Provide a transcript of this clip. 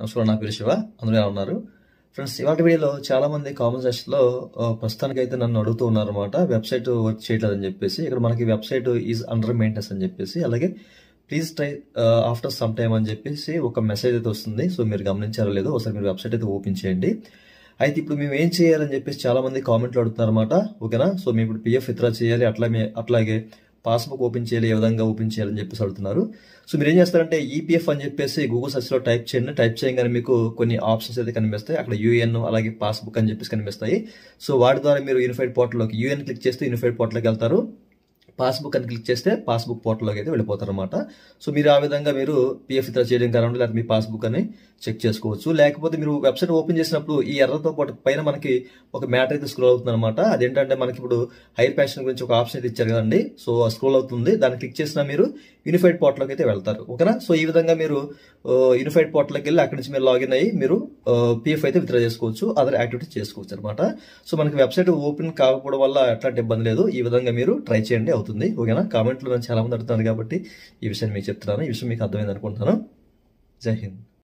నమస్కారం నా పేరు శివ అందరూ ఎలా ఉన్నారు ఫ్రెండ్స్ ఇవాళ వీడియోలో చాలామంది కామెంట్ సెక్షన్లో అయితే నన్ను అడుగుతూ ఉన్నారన్నమాట వెబ్సైట్ వర్క్ చేయట్లేదని చెప్పేసి ఇక్కడ మనకి వెబ్సైట్ ఈజ్ అండర్ మెయింటెనెన్స్ అని చెప్పేసి అలాగే please try after some time అని చెప్పేసి ఒక మెసేజ్ అయితే వస్తుంది సో మీరు గమనించారో లేదో ఒకసారి మీరు వెబ్సైట్ అయితే ఓపెన్ చేయండి అయితే ఇప్పుడు మేము ఏం చేయాలని చెప్పేసి చాలామంది కామెంట్లు అడుగుతున్నారన్నమాట ఓకేనా సో మేము ఇప్పుడు పిఎఫ్ ఇతర చేయాలి అట్లా అట్లాగే పాస్బుక్ ఓపెన్ చేయాలి ఏ విధంగా ఓపెన్ చేయాలని చెప్పేసి అడుగుతున్నారు సో మీరు ఏం చేస్తారంటే ఈపీఎఫ్ e అని చెప్పేసి గూగుల్ లో టైప్ చేయండి టైప్ చేయగానే మీకు కొన్ని ఆప్షన్స్ అయితే కనిపిస్తాయి అక్కడ యూఎన్ అలాగే పాస్బుక్ అని చెప్పేసి కనిపిస్తాయి సో వాటి ద్వారా మీరు యూనిఫైడ్ పోర్టల్లోకి యూఎన్ క్లిక్ చేస్తే యూనిఫైడ్ పోర్టల్కి వెళ్తారు పాస్బుక్ అని క్లిక్ చేస్తే పాస్బుక్ పోర్టల్లోకి అయితే వెళ్ళిపోతారు అనమాట సో మీరు ఆ విధంగా మీరు పిఎఫ్ ఇతర చేయడం కానివ్వండి లేకపోతే మీ పాస్బుక్ అని చెక్ చేసుకోవచ్చు లేకపోతే మీరు వెబ్సైట్ ఓపెన్ చేసినప్పుడు ఈ ఎర్రతో పాటు పైన మనకి ఒక మ్యాటర్ అయితే స్క్రోల్ అవుతుంది అనమాట అదేంటంటే మనకి ఇప్పుడు హైర్ ప్యాషన్ గురించి ఒక ఆప్షన్ అయితే ఇచ్చారు కదండి సో స్క్రోల్ అవుతుంది దాన్ని క్లిక్ చేసినా మీరు యూనిఫైడ్ పోర్టల్కి అయితే వెళ్తారు ఓకేనా సో ఈ విధంగా మీరు యూనిఫైడ్ పోర్టల్కి వెళ్ళి అక్కడి నుంచి మీరు లాగిన్ అయ్యి మీరు పిఎఫ్ అయితే విత్డ్రా చేసుకోవచ్చు అదర్ యాక్టివిటీ చేసుకోవచ్చు అనమాట సో మనకి వెబ్సైట్ ఓపెన్ కాకపోవడం వల్ల ఎట్లాంటి ఇబ్బంది లేదు ఈ విధంగా మీరు ట్రై చేయండి అవుతుంది ఓకేనా కామెంట్లో నేను చాలామంది అడుగుతున్నారు కాబట్టి ఈ విషయాన్ని మీకు చెప్తున్నాను ఈ విషయం మీకు అర్థమైంది అనుకుంటున్నాను జై హింద్